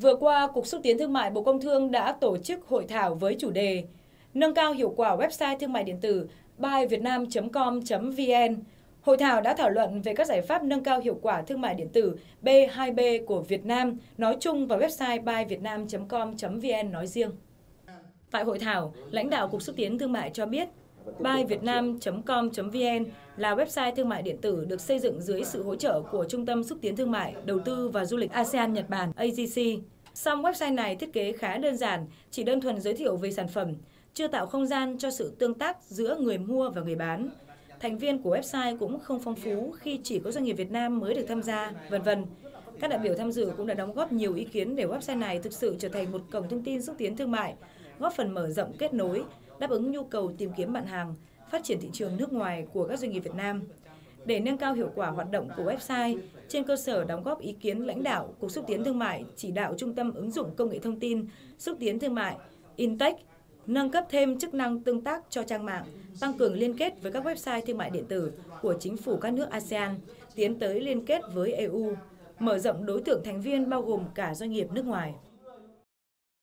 Vừa qua, Cục Xúc tiến Thương mại Bộ Công Thương đã tổ chức hội thảo với chủ đề Nâng cao hiệu quả website thương mại điện tử buyvietnam.com.vn. Hội thảo đã thảo luận về các giải pháp nâng cao hiệu quả thương mại điện tử B2B của Việt Nam nói chung và website buyvietnam.com.vn nói riêng. Tại hội thảo, lãnh đạo Cục Xúc tiến Thương mại cho biết buyvietnam.com.vn là website thương mại điện tử được xây dựng dưới sự hỗ trợ của Trung tâm Xúc tiến Thương mại, Đầu tư và Du lịch ASEAN Nhật Bản AGC. Song website này thiết kế khá đơn giản, chỉ đơn thuần giới thiệu về sản phẩm, chưa tạo không gian cho sự tương tác giữa người mua và người bán. Thành viên của website cũng không phong phú khi chỉ có doanh nghiệp Việt Nam mới được tham gia, vân vân. Các đại biểu tham dự cũng đã đóng góp nhiều ý kiến để website này thực sự trở thành một cổng thông tin xúc tiến thương mại, góp phần mở rộng kết nối, đáp ứng nhu cầu tìm kiếm bạn hàng, phát triển thị trường nước ngoài của các doanh nghiệp Việt Nam. Để nâng cao hiệu quả hoạt động của website, trên cơ sở đóng góp ý kiến lãnh đạo Cục xúc tiến thương mại chỉ đạo Trung tâm ứng dụng công nghệ thông tin, xúc tiến thương mại, Intech nâng cấp thêm chức năng tương tác cho trang mạng, tăng cường liên kết với các website thương mại điện tử của chính phủ các nước ASEAN, tiến tới liên kết với EU, mở rộng đối tượng thành viên bao gồm cả doanh nghiệp nước ngoài.